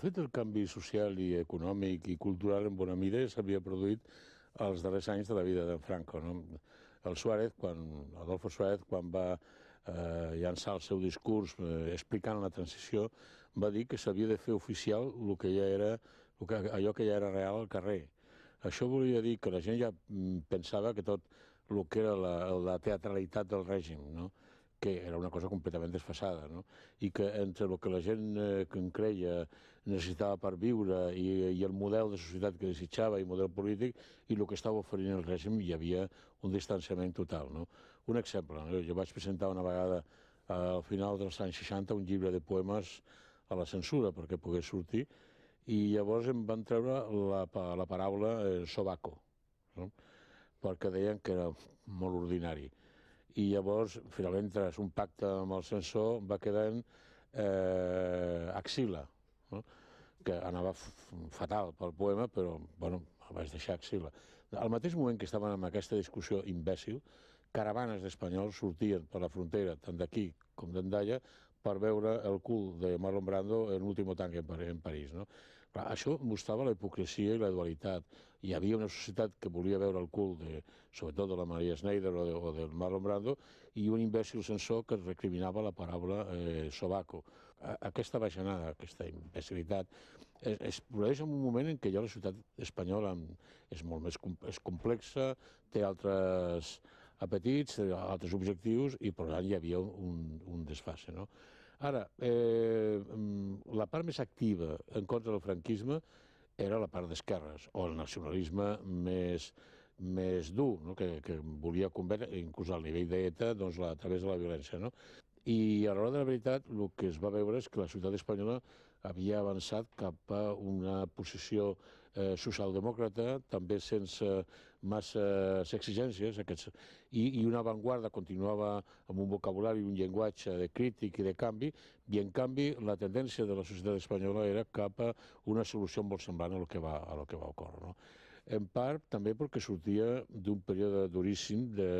fet, el canvi social i econòmic i cultural en bona mida s'havia produït als darrers anys de la vida d'en Franco. No? El Suárez, quan, Adolfo Suárez, quan va eh, llançar el seu discurs eh, explicant la transició, va dir que s'havia de fer oficial el que ja era, el que, allò que ja era real al carrer. Això volia dir que la gent ja mm, pensava que tot el que era la, la teatralitat del règim, no? que era una cosa completament desfasada, no? i que entre el que la gent eh, que en creia necessitava per viure i, eh, i el model de societat que desitjava i model polític i el que estava oferint el règim hi havia un distanciament total. No? Un exemple, no? Eh, jo vaig presentar una vegada al final dels anys 60 un llibre de poemes a la censura perquè pogués sortir i llavors em van treure la, la paraula eh, sobaco, no? perquè deien que era molt ordinari i llavors, finalment, tras un pacte amb el censor, va quedant eh, Axila, no? que anava fatal pel poema, però bueno, el vaig deixar Axila. Al mateix moment que estaven en aquesta discussió imbècil, caravanes d'espanyols sortien per la frontera, tant d'aquí com d'Endalla, per veure el cul de Marlon Brando en l'últim tanque en París. No? Clar, això mostrava la hipocresia i la dualitat. Hi havia una societat que volia veure el cul, de, sobretot de la Maria Schneider o, de, o del Marlon Brando, i un imbècil censor que recriminava la paraula eh, sobaco. A, aquesta bajanada, aquesta imbecilitat, es, es produeix en un moment en què ja la ciutat espanyola és molt més com, és complexa, té altres apetits, altres objectius, i per tant hi havia un, un desfase. No? Ara, eh, mm, la part més activa en contra del franquisme era la part d'esquerres, o el nacionalisme més, més dur, no? que, que volia convèncer, inclús al nivell d'ETA, doncs, la, a través de la violència. No? I a l'hora de la veritat, el que es va veure és que la ciutat espanyola havia avançat cap a una posició eh, socialdemòcrata, també sense massa exigències, aquests, i, i una avantguarda continuava amb un vocabulari, un llenguatge de crític i de canvi, i en canvi la tendència de la societat espanyola era cap a una solució molt semblant a lo que va, a lo que va ocórrer. No? En part també perquè sortia d'un període duríssim de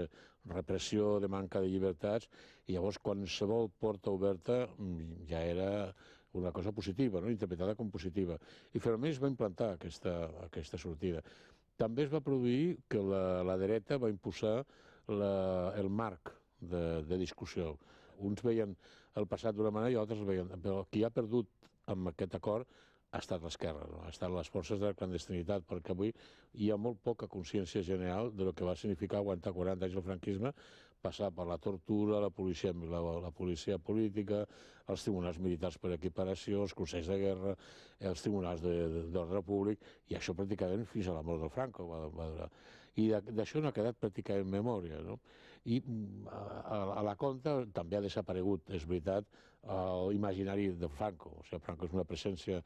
repressió, de manca de llibertats, i llavors qualsevol porta oberta mm, ja era una cosa positiva, no? interpretada com positiva. I Fermés va implantar aquesta, aquesta sortida. També es va produir que la, la dreta va imposar la, el marc de, de discussió. Uns veien el passat d'una manera i altres el veien... Però qui ha perdut amb aquest acord ha estat l'esquerra, no? ha estat les forces de la clandestinitat, perquè avui hi ha molt poca consciència general de lo que va significar aguantar 40 anys el franquisme, passar per la tortura, la policia, la, la policia política, els tribunals militars per equiparació, els consells de guerra, els tribunals d'ordre públic, i això pràcticament fins a la mort del Franco va, va durar. I d'això no ha quedat pràcticament memòria. No? I a, a la conta també ha desaparegut, és veritat, l'imaginari de Franco. O sigui, Franco és una presència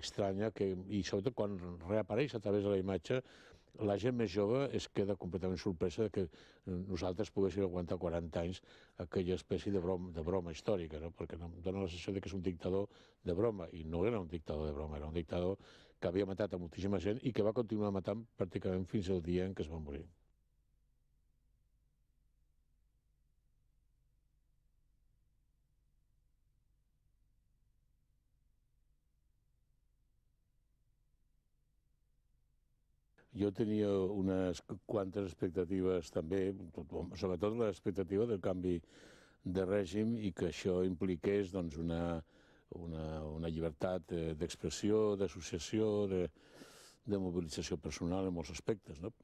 estranya que, i sobretot quan reapareix a través de la imatge la gent més jove es queda completament sorpresa que nosaltres poguéssim aguantar 40 anys aquella espècie de broma, de broma històrica, no? perquè em dona la sensació de que és un dictador de broma, i no era un dictador de broma, era un dictador que havia matat a moltíssima gent i que va continuar matant pràcticament fins al dia en què es va morir. Jo tenia unes quantes expectatives també, sobretot l'expectativa del canvi de règim i que això impliqués doncs, una, una, una llibertat eh, d'expressió, d'associació, de, de mobilització personal en molts aspectes. No?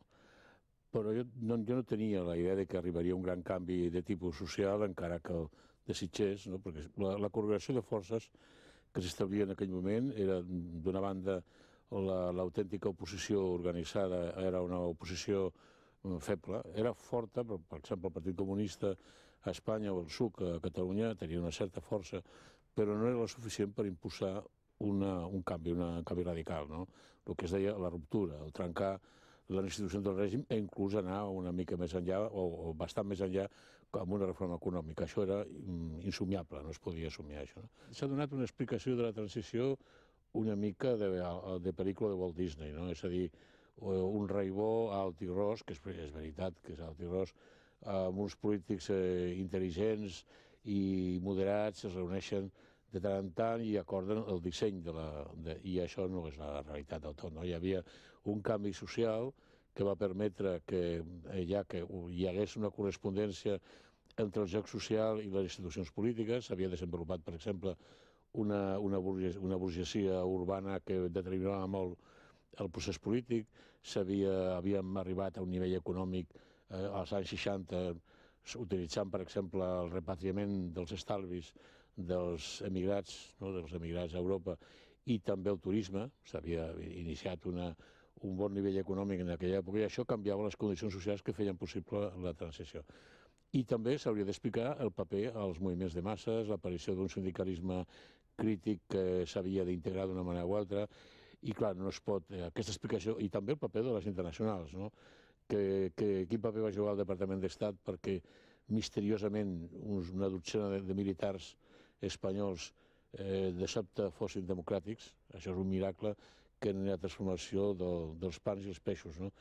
Però jo no, jo no tenia la idea de que arribaria un gran canvi de tipus social, encara que el desitgés, no? perquè la, la coordinació de forces que s'establia en aquell moment era, d'una banda, l'autèntica la, oposició organitzada era una oposició mm, feble. Era forta, però, per exemple, el Partit Comunista a Espanya o el SUC a Catalunya tenia una certa força, però no era la suficient per impulsar una, un canvi, una, un canvi radical, no? el que es deia la ruptura, el trencar les institucions del règim e inclús anar una mica més enllà o, o bastant més enllà amb una reforma econòmica. Això era mm, insomiable, no es podia somiar això. No? S'ha donat una explicació de la transició una mica de, de pel·lícula de Walt Disney, no? És a dir, eh, un bo, alt i ros, que és, és veritat que és alt i ros, amb uns polítics eh, intel·ligents i moderats es reuneixen de tant en tant i acorden el disseny de la... De, I això no és la realitat del tot, no? Hi havia un canvi social que va permetre que, eh, ja que hi hagués una correspondència entre el joc social i les institucions polítiques. S'havia desenvolupat, per exemple, una, una, burgesia, una burgesia urbana que determinava molt el procés polític, havíem arribat a un nivell econòmic eh, als anys 60, utilitzant, per exemple, el repatriament dels estalvis dels emigrats, no, dels emigrats a Europa, i també el turisme, s'havia iniciat una, un bon nivell econòmic en aquella època, i això canviava les condicions socials que feien possible la transició. I també s'hauria d'explicar el paper als moviments de masses, l'aparició d'un sindicalisme crític que s'havia d'integrar d'una manera o altra, i clar, no es pot... Eh, aquesta explicació, i també el paper de les internacionals, no? Que, que quin paper va jugar el Departament d'Estat perquè misteriosament uns, una dotzena de, de militars espanyols eh, de sobte fossin democràtics, això és un miracle que en la transformació del, dels pans i els peixos. No?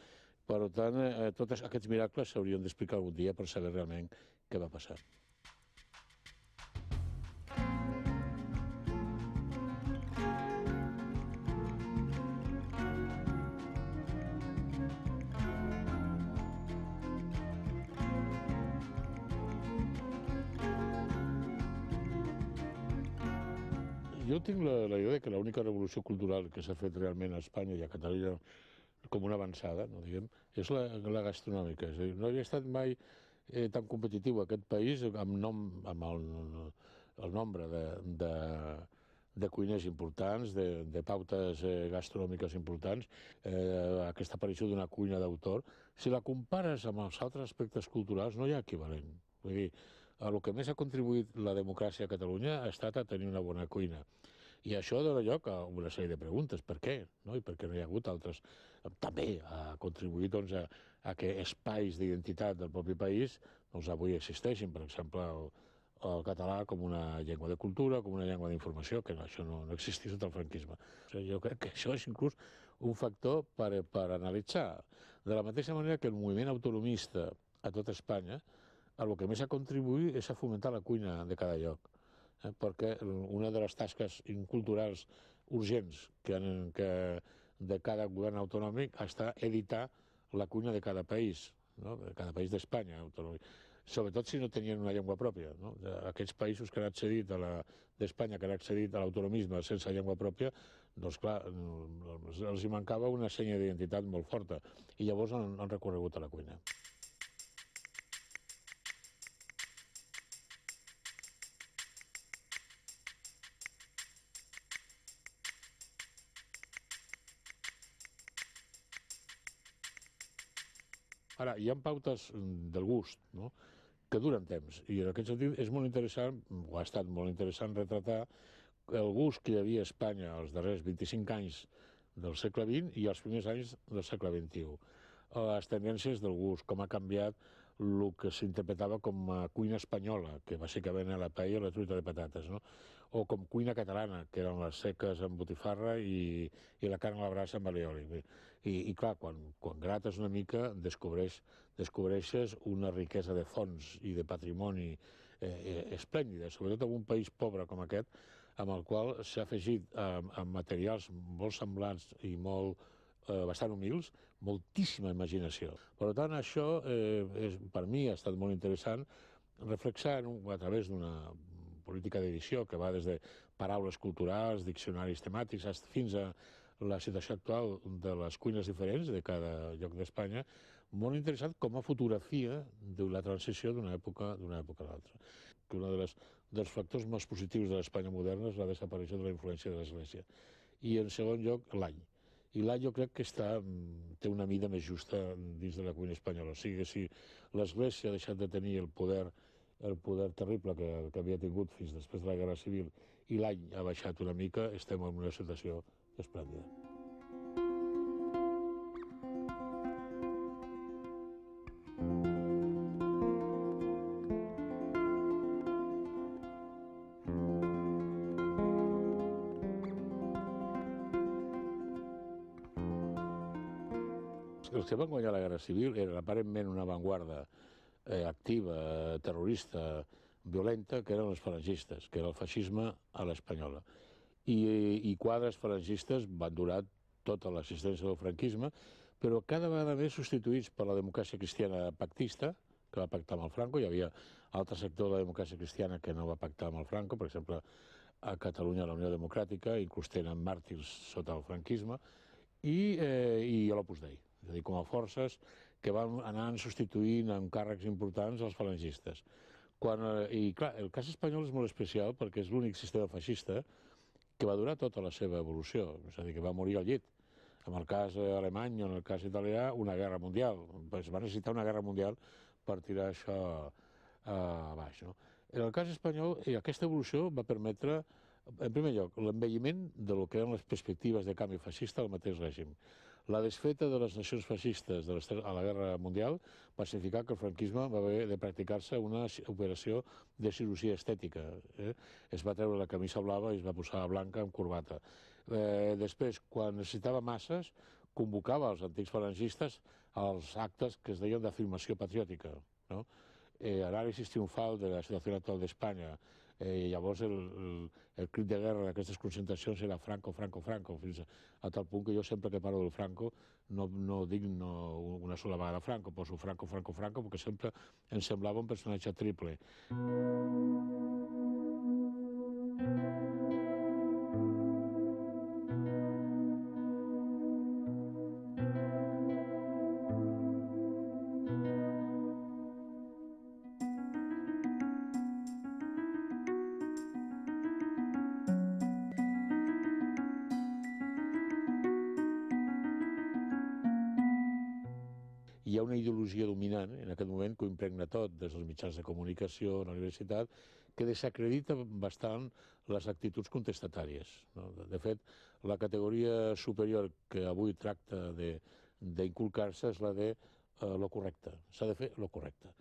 Per tant, eh, eh tots aquests miracles s'haurien d'explicar algun dia per saber realment què va passar. Jo tinc la, la idea que l'única revolució cultural que s'ha fet realment a Espanya i a Catalunya com una avançada, no diguem, és la, la gastronòmica. És a dir, no havia estat mai eh, tan competitiu aquest país amb, nom, amb el, el nombre de, de, de cuiners importants, de, de pautes eh, gastronòmiques importants, eh, aquesta aparició d'una cuina d'autor, si la compares amb els altres aspectes culturals no hi ha equivalent. Vull dir, a el que més ha contribuït la democràcia a Catalunya ha estat a tenir una bona cuina. I això dona lloc a una sèrie de preguntes. Per què? No? I per què no hi ha hagut altres... També ha contribuït doncs, a, a que espais d'identitat del propi país doncs, avui existeixin. Per exemple, el, el català com una llengua de cultura, com una llengua d'informació, que no, això no, no existís sota el franquisme. O sigui, jo crec que això és inclús un factor per, per analitzar. De la mateixa manera que el moviment autonomista a tot Espanya a el que més ha contribuït és a fomentar la cuina de cada lloc, eh? perquè una de les tasques culturals urgents que, que de cada govern autonòmic està editar la cuina de cada país, no? de cada país d'Espanya autonòmic sobretot si no tenien una llengua pròpia. No? Aquests països que han accedit a la d'Espanya, que han accedit a l'autonomisme sense llengua pròpia, doncs clar, mm, els hi mancava una senya d'identitat molt forta. I llavors han, han recorregut a la cuina. Ara, hi ha pautes mm, del gust, no?, que duren temps, i en aquest sentit és molt interessant, o ha estat molt interessant retratar el gust que hi havia a Espanya els darrers 25 anys del segle XX i els primers anys del segle XXI. Les tendències del gust, com ha canviat el que s'interpretava com a cuina espanyola, que bàsicament era la paella i la truita de patates. No? o com cuina catalana, que eren les seques amb botifarra i, i la carn a la brasa amb alioli. I, i clar, quan, quan grates una mica descobreix, descobreixes una riquesa de fons i de patrimoni eh, eh, esplèndida, sobretot en un país pobre com aquest, amb el qual s'ha afegit amb, eh, amb materials molt semblants i molt eh, bastant humils, moltíssima imaginació. Per tant, això eh, és, per mi ha estat molt interessant reflexar un, a través d'una política d'edició, que va des de paraules culturals, diccionaris temàtics, fins a la situació actual de les cuines diferents de cada lloc d'Espanya, molt interessat com a fotografia de la transició d'una època d'una època a l'altra. Que un de dels factors més positius de l'Espanya moderna és la desaparició de la influència de l'Església. I en segon lloc, l'any. I l'any jo crec que està, mm, té una mida més justa dins de la cuina espanyola. O sigui, si l'Església ha deixat de tenir el poder el poder terrible que, que havia tingut fins després de la Guerra Civil i l'any ha baixat una mica, estem en una situació esplèndida. Els que van guanyar la Guerra Civil era aparentment una avantguarda eh, activa, terrorista, violenta, que eren els falangistes, que era el feixisme a l'espanyola. I, I quadres falangistes van durar tota l'assistència del franquisme, però cada vegada més substituïts per la democràcia cristiana pactista, que va pactar amb el Franco, hi havia altre sector de la democràcia cristiana que no va pactar amb el Franco, per exemple, a Catalunya la Unió Democràtica, inclús tenen màrtirs sota el franquisme, i, eh, i a l'Opus Dei. És a dir, com a forces que van anar substituint amb càrrecs importants els falangistes. Quan, eh, I clar, el cas espanyol és molt especial perquè és l'únic sistema feixista que va durar tota la seva evolució, és a dir, que va morir al llit. En el cas alemany o en el cas italià, una guerra mundial. Es va necessitar una guerra mundial per tirar això eh, a baix. No? En el cas espanyol, eh, aquesta evolució va permetre, en primer lloc, l'envelliment de lo que eren les perspectives de canvi feixista al mateix règim. La desfeta de les nacions fascistes de a la Guerra Mundial va significar que el franquisme va haver de practicar-se una operació de cirurgia estètica. Eh? Es va treure la camisa blava i es va posar blanca amb corbata. Eh, després, quan necessitava masses, convocava els antics falangistes als actes que es deien d'afirmació patriòtica. No? Eh, anàlisis triomfal de la situació actual d'Espanya, Eh, llavors el, el, el crit de guerra d'aquestes concentracions era Franco, Franco, Franco, fins a, a tal punt que jo sempre que parlo del Franco no, no dic no una sola vegada Franco, poso Franco, Franco, Franco, perquè sempre em semblava un personatge triple. Mm. impregna tot, des dels mitjans de comunicació, la universitat, que desacredita bastant les actituds contestatàries. No? De fet, la categoria superior que avui tracta d'inculcar-se és la de eh, lo correcte. S'ha de fer lo correcte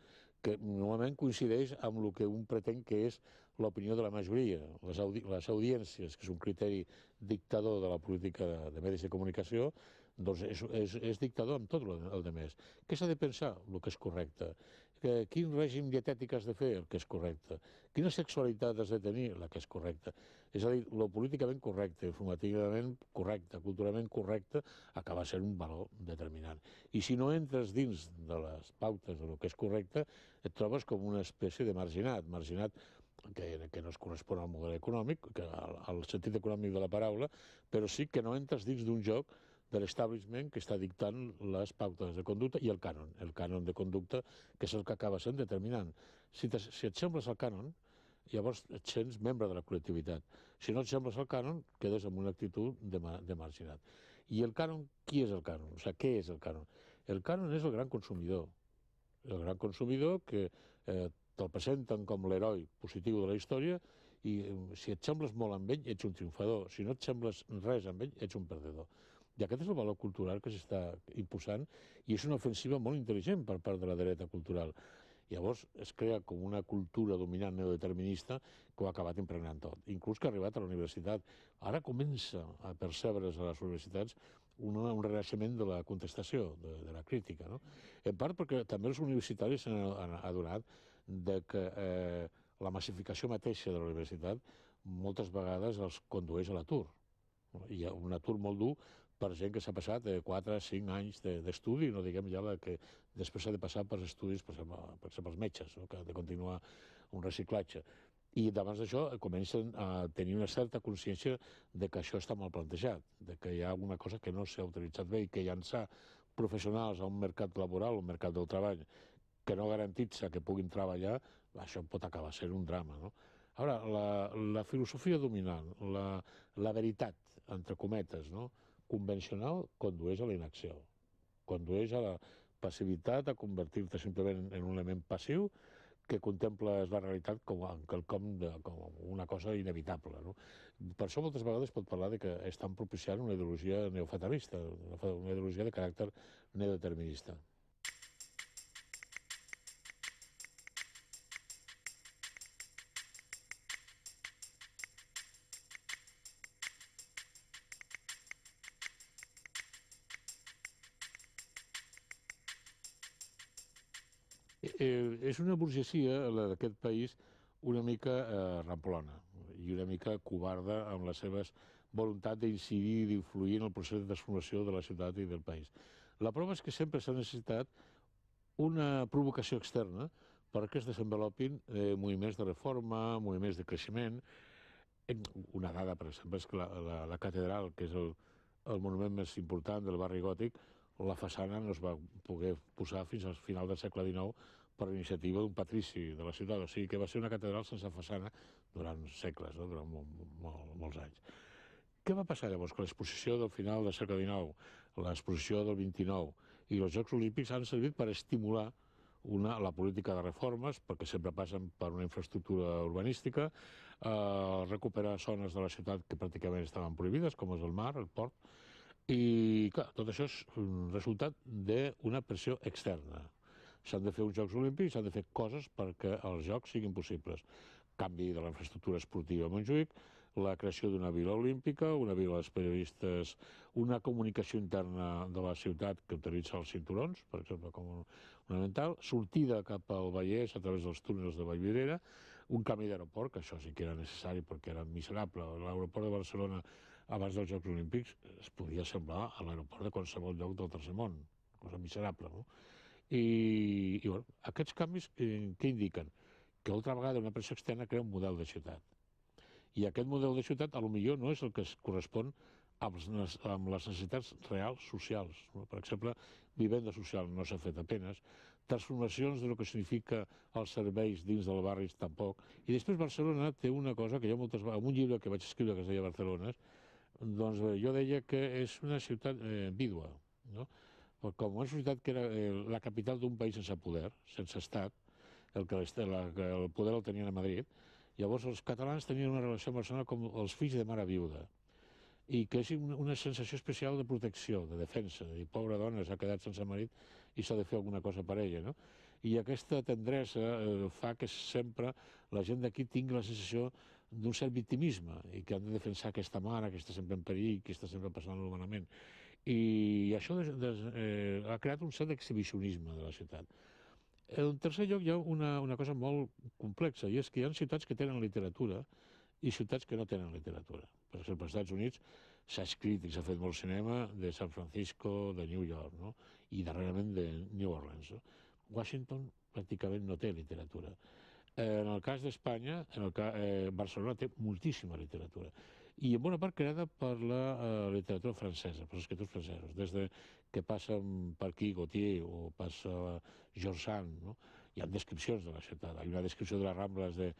que normalment coincideix amb el que un pretén que és l'opinió de la majoria, les, audi les audiències, que és un criteri dictador de la política de, de medis de comunicació, doncs és, és, és dictador amb tot el, el de més. Què s'ha de pensar? El que és correcte que, quin règim dietètic has de fer, el que és correcte. Quina sexualitat has de tenir, la que és correcta. És a dir, lo políticament correcte, informativament correcte, culturalment correcte, acaba sent un valor determinant. I si no entres dins de les pautes de lo que és correcte, et trobes com una espècie de marginat, marginat que, que no es correspon al model econòmic, que al, al sentit econòmic de la paraula, però sí que no entres dins d'un joc de l'establishment que està dictant les pautes de conducta i el cànon, el cànon de conducta, que és el que acaba sent determinant. Si, te, si et sembles al cànon, llavors et sents membre de la col·lectivitat. Si no et sembles al cànon, quedes amb una actitud de, de marginat. I el cànon, qui és el cànon? O sigui, què és el cànon? El cànon és el gran consumidor. El gran consumidor que eh, te'l presenten com l'heroi positiu de la història i um, si et sembles molt amb ell, ets un triomfador. Si no et sembles res amb ell, ets un perdedor. I aquest és el valor cultural que s'està imposant i és una ofensiva molt intel·ligent per part de la dreta cultural. Llavors es crea com una cultura dominant neodeterminista que ho ha acabat impregnant tot, inclús que ha arribat a la universitat. Ara comença a percebre's a les universitats un, un renaixement de la contestació, de, de la crítica. No? En part perquè també els universitaris s'han adonat de que eh, la massificació mateixa de la universitat moltes vegades els condueix a l'atur. Hi ha un atur molt dur per gent que s'ha passat eh, de 4 o 5 anys d'estudi, de, no diguem ja la que després s'ha de passar per estudis, per exemple, per exemple els metges, no? que ha de continuar un reciclatge. I davant d'això eh, comencen a tenir una certa consciència de que això està mal plantejat, de que hi ha alguna cosa que no s'ha utilitzat bé i que llançar professionals a un mercat laboral, un mercat del treball, que no garantitza que puguin treballar, això pot acabar sent un drama, no? Ara, la, la filosofia dominant, la, la veritat, entre cometes, no? convencional condueix a la inacció, condueix a la passivitat, a convertir-te simplement en un element passiu que contemples la realitat com, com, de, com una cosa inevitable. No? Per això moltes vegades pot parlar de que estan propiciant una ideologia neofatalista, una ideologia de caràcter neodeterminista. és una burgesia, eh, la d'aquest país, una mica eh, ramplona i una mica covarda amb les seves voluntat d'incidir i d'influir en el procés de transformació de la ciutat i del país. La prova és que sempre s'ha necessitat una provocació externa perquè es desenvolupin eh, moviments de reforma, moviments de creixement. Una dada, per exemple, és que la, la, la catedral, que és el, el monument més important del barri gòtic, la façana no es va poder posar fins al final del segle XIX per iniciativa d'un patrici de la ciutat, o sigui que va ser una catedral sense façana durant segles, no? durant molts anys. Què va passar llavors? Que l'exposició del final del segle XIX, l'exposició del XXIX i els Jocs Olímpics han servit per estimular una, la política de reformes, perquè sempre passen per una infraestructura urbanística, eh, recuperar zones de la ciutat que pràcticament estaven prohibides, com és el mar, el port, i clar, tot això és un resultat d'una pressió externa s'han de fer uns Jocs Olímpics, s'han de fer coses perquè els Jocs siguin possibles. Canvi de la infraestructura esportiva a Montjuïc, la creació d'una vila olímpica, una vila dels periodistes, una comunicació interna de la ciutat que utilitza els cinturons, per exemple, com un ornamental, sortida cap al Vallès a través dels túnels de Vallvidrera, un canvi d'aeroport, que això sí que era necessari perquè era miserable. L'aeroport de Barcelona abans dels Jocs Olímpics es podia semblar a l'aeroport de qualsevol lloc del tercer món, cosa miserable, no? I, i bueno, aquests canvis eh, què indiquen? Que altra vegada una pressa externa crea un model de ciutat. I aquest model de ciutat a lo millor no és el que es correspon amb les, amb les necessitats reals socials. No? Per exemple, vivenda social no s'ha fet apenes, transformacions del que significa els serveis dins del barri tampoc. I després Barcelona té una cosa que jo moltes vegades, en un llibre que vaig escriure que es deia Barcelona, doncs eh, jo deia que és una ciutat eh, vídua, no? Però com una societat que era eh, la capital d'un país sense poder, sense estat, el, que la, el poder el tenien a Madrid, llavors els catalans tenien una relació amb Barcelona com els fills de mare viuda i que és una, sensació especial de protecció, de defensa, de dir, pobra dona, s'ha quedat sense marit i s'ha de fer alguna cosa per ella, no? I aquesta tendresa eh, fa que sempre la gent d'aquí tingui la sensació d'un cert victimisme i que han de defensar aquesta mare que està sempre en perill, que està sempre passant l'humanament. malament. I això des, des, eh, ha creat un cert exhibicionisme de la ciutat. En tercer lloc hi ha una, una cosa molt complexa, i és que hi ha ciutats que tenen literatura i ciutats que no tenen literatura. Per exemple, als Estats Units s'ha escrit i s'ha fet molt cinema de San Francisco, de New York, no? i darrerament de New Orleans. No? Washington pràcticament no té literatura. en el cas d'Espanya, eh, Barcelona té moltíssima literatura i en bona part creada per la eh, literatura francesa, els escriptors francesos, des de que passa per aquí Gautier o passa George Sand, no? hi ha descripcions de la ciutat, hi ha una descripció de les Rambles de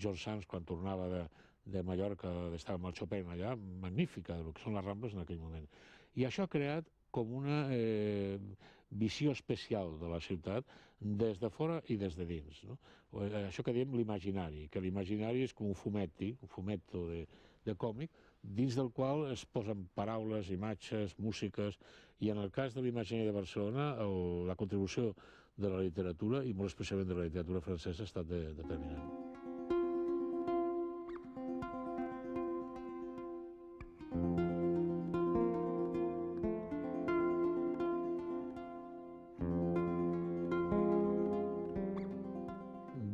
George Sand quan tornava de, de Mallorca, d'estar amb el Chopin allà, magnífica, del que són les Rambles en aquell moment. I això ha creat com una eh, visió especial de la ciutat des de fora i des de dins. No? Eh, això que diem l'imaginari, que l'imaginari és com un fumetti, un fumetto de, de còmic, dins del qual es posen paraules, imatges, músiques, i en el cas de l'imaginari de Barcelona, el, la contribució de la literatura, i molt especialment de la literatura francesa, ha estat de, determinant.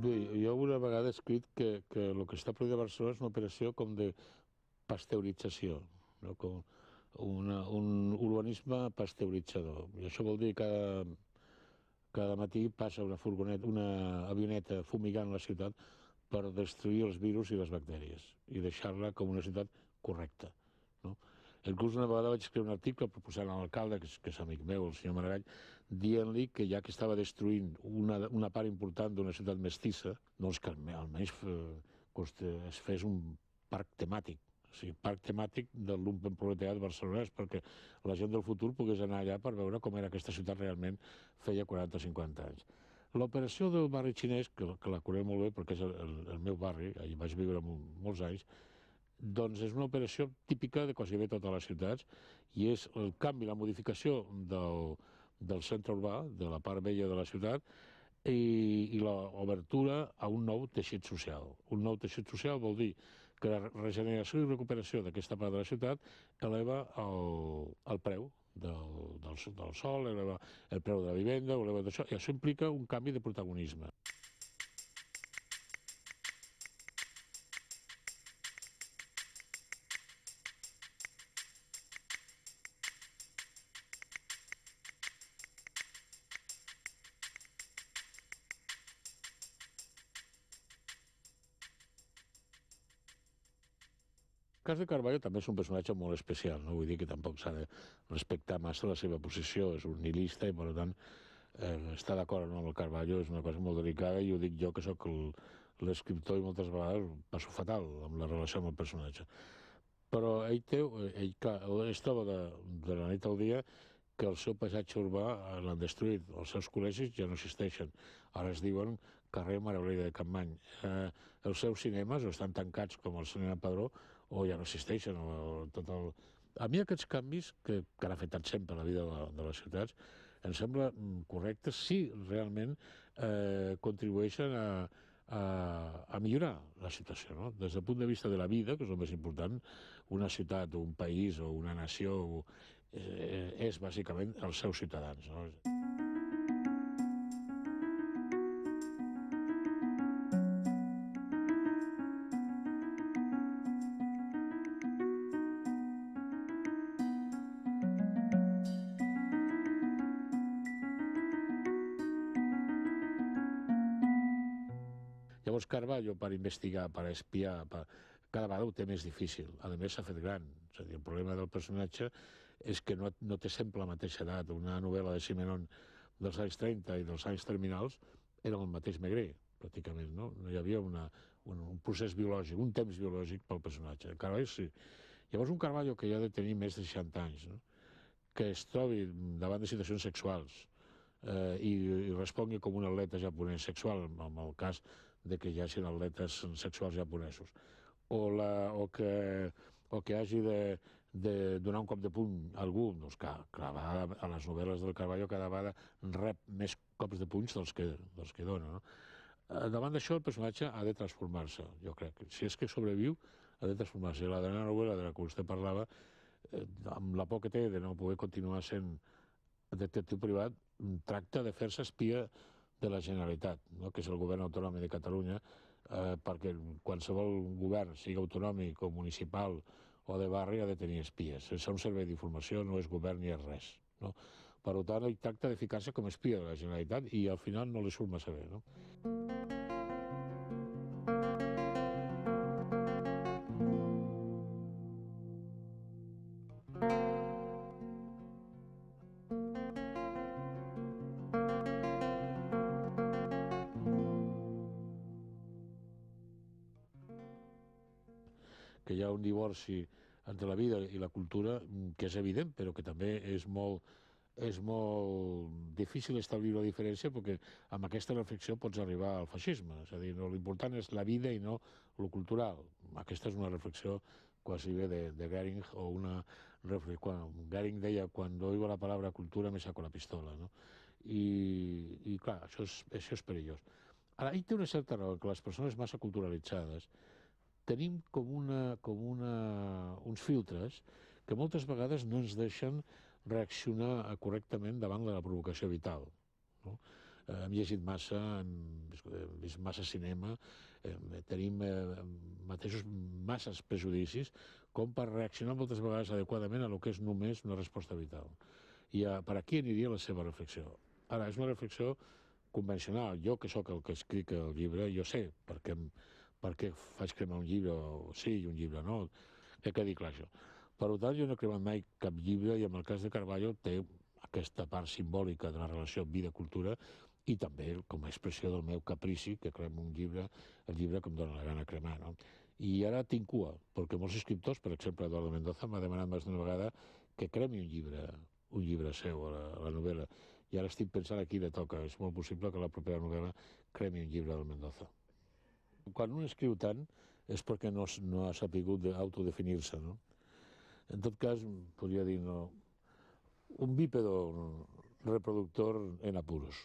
Bé, jo una vegada he escrit que, que el que està produint a Barcelona és una operació com de pasteurització, no? com una, un urbanisme pasteuritzador. I això vol dir que cada matí passa una furgoneta, una avioneta fumigant la ciutat per destruir els virus i les bactèries i deixar-la com una ciutat correcta. No? Inclús una vegada vaig escriure un article proposant a l'alcalde, que, és, que és amic meu, el senyor Maragall, dient-li que ja que estava destruint una, una part important d'una ciutat mestissa, doncs que almenys eh, es fes un parc temàtic o sigui, parc temàtic del Lumpen Proletariat barcelonès, perquè la gent del futur pogués anar allà per veure com era aquesta ciutat realment feia 40 o 50 anys. L'operació del barri xinès, que, que la conec molt bé perquè és el, el, el meu barri, hi vaig viure mol, molts anys, doncs és una operació típica de quasi bé totes les ciutats i és el canvi, la modificació del, del centre urbà, de la part vella de la ciutat, i, i l'obertura a un nou teixit social. Un nou teixit social vol dir que la regeneració i recuperació d'aquesta part de la ciutat eleva el, el preu del, del, del sol, eleva el preu de la vivenda, eleva això, i això implica un canvi de protagonisme. cas de Carballo també és un personatge molt especial, no vull dir que tampoc s'ha de respectar massa la seva posició, és un nihilista i, per tant, eh, estar d'acord no, amb el Carballo és una cosa molt delicada i ho dic jo que sóc l'escriptor i moltes vegades passo fatal amb la relació amb el personatge. Però ell, té, eh, ell clar, es troba de, de la nit al dia que el seu paisatge urbà eh, l'han destruït. Els seus col·legis ja no existeixen. Ara es diuen carrer Marablera de Campmany. Eh, els seus cinemes o estan tancats com el cinema Padró o ja no existeixen, o tot el... A mi aquests canvis, que, que han afectat sempre la vida de, de les ciutats, em sembla mm, correctes si realment eh, contribueixen a, a, a millorar la situació. No? Des del punt de vista de la vida, que és el més important, una ciutat, un país o una nació eh, és bàsicament els seus ciutadans. No? Llavors Carballo, per investigar, per espiar, per... cada vegada ho té més difícil. A més, s'ha fet gran. És a dir, el problema del personatge és que no, no té sempre la mateixa edat. Una novel·la de Simenon dels anys 30 i dels anys terminals era el mateix Megré, pràcticament, no? No hi havia una, un, un procés biològic, un temps biològic pel personatge. Carballo sí. Llavors un Carballo que ja ha de tenir més de 60 anys, no? que es trobi davant de situacions sexuals eh, i, i respongui com un atleta japonès sexual, en el cas de que hi hagi atletes sexuals japonesos. O, la, o, que, o que hagi de, de donar un cop de puny a algú, doncs que, cada a les novel·les del Carballo cada vegada rep més cops de punys dels que, dels que dona. No? Eh, davant d'això, el personatge ha de transformar-se, jo crec. Si és que sobreviu, ha de transformar-se. La darrera novel·la de la que vostè parlava, eh, amb la por que té de no poder continuar sent detectiu privat, tracta de fer-se espia de la Generalitat, no? que és el govern autonòmic de Catalunya, eh, perquè qualsevol govern, sigui autonòmic o municipal o de barri, ha de tenir espies. És un servei d'informació, no és govern ni és res. No? Per tant, ell tracta de ficar-se com espia de la Generalitat i al final no li surt massa bé. No? que hi ha un divorci entre la vida i la cultura, mm, que és evident, però que també és molt, és molt difícil establir la diferència perquè amb aquesta reflexió pots arribar al feixisme. És a dir, no, l'important és la vida i no lo cultural. Aquesta és una reflexió quasi bé de, de Gering o una quan Gering deia quan oigo la paraula cultura me saco la pistola no? I, i clar, això és, això és perillós ara, ell té una certa raó que les persones massa culturalitzades tenim com, una, com una, uns filtres que moltes vegades no ens deixen reaccionar correctament davant de la provocació vital. No? Eh, hem llegit massa, hem vist, massa cinema, eh, tenim eh, mateixos masses prejudicis com per reaccionar moltes vegades adequadament a el que és només una resposta vital. I a, eh, per aquí aniria la seva reflexió. Ara, és una reflexió convencional. Jo, que sóc el que escric el llibre, jo sé, perquè em, per què faig cremar un llibre o sí un llibre no, que quedi clar això. Per tant, jo no he cremat mai cap llibre i en el cas de Carballo té aquesta part simbòlica de la relació vida-cultura i també com a expressió del meu caprici que cremo un llibre, el llibre que em dóna la gana cremar. No? I ara tinc cua, perquè molts escriptors, per exemple Eduardo Mendoza, m'ha demanat més d'una vegada que cremi un llibre, un llibre seu, la, la novel·la. I ara estic pensant a qui li toca. És molt possible que la propera novel·la cremi un llibre del Mendoza quan un escriu tant és perquè no, no ha sapigut autodefinir-se, no? En tot cas, podria dir, no, un bípedo reproductor en apuros.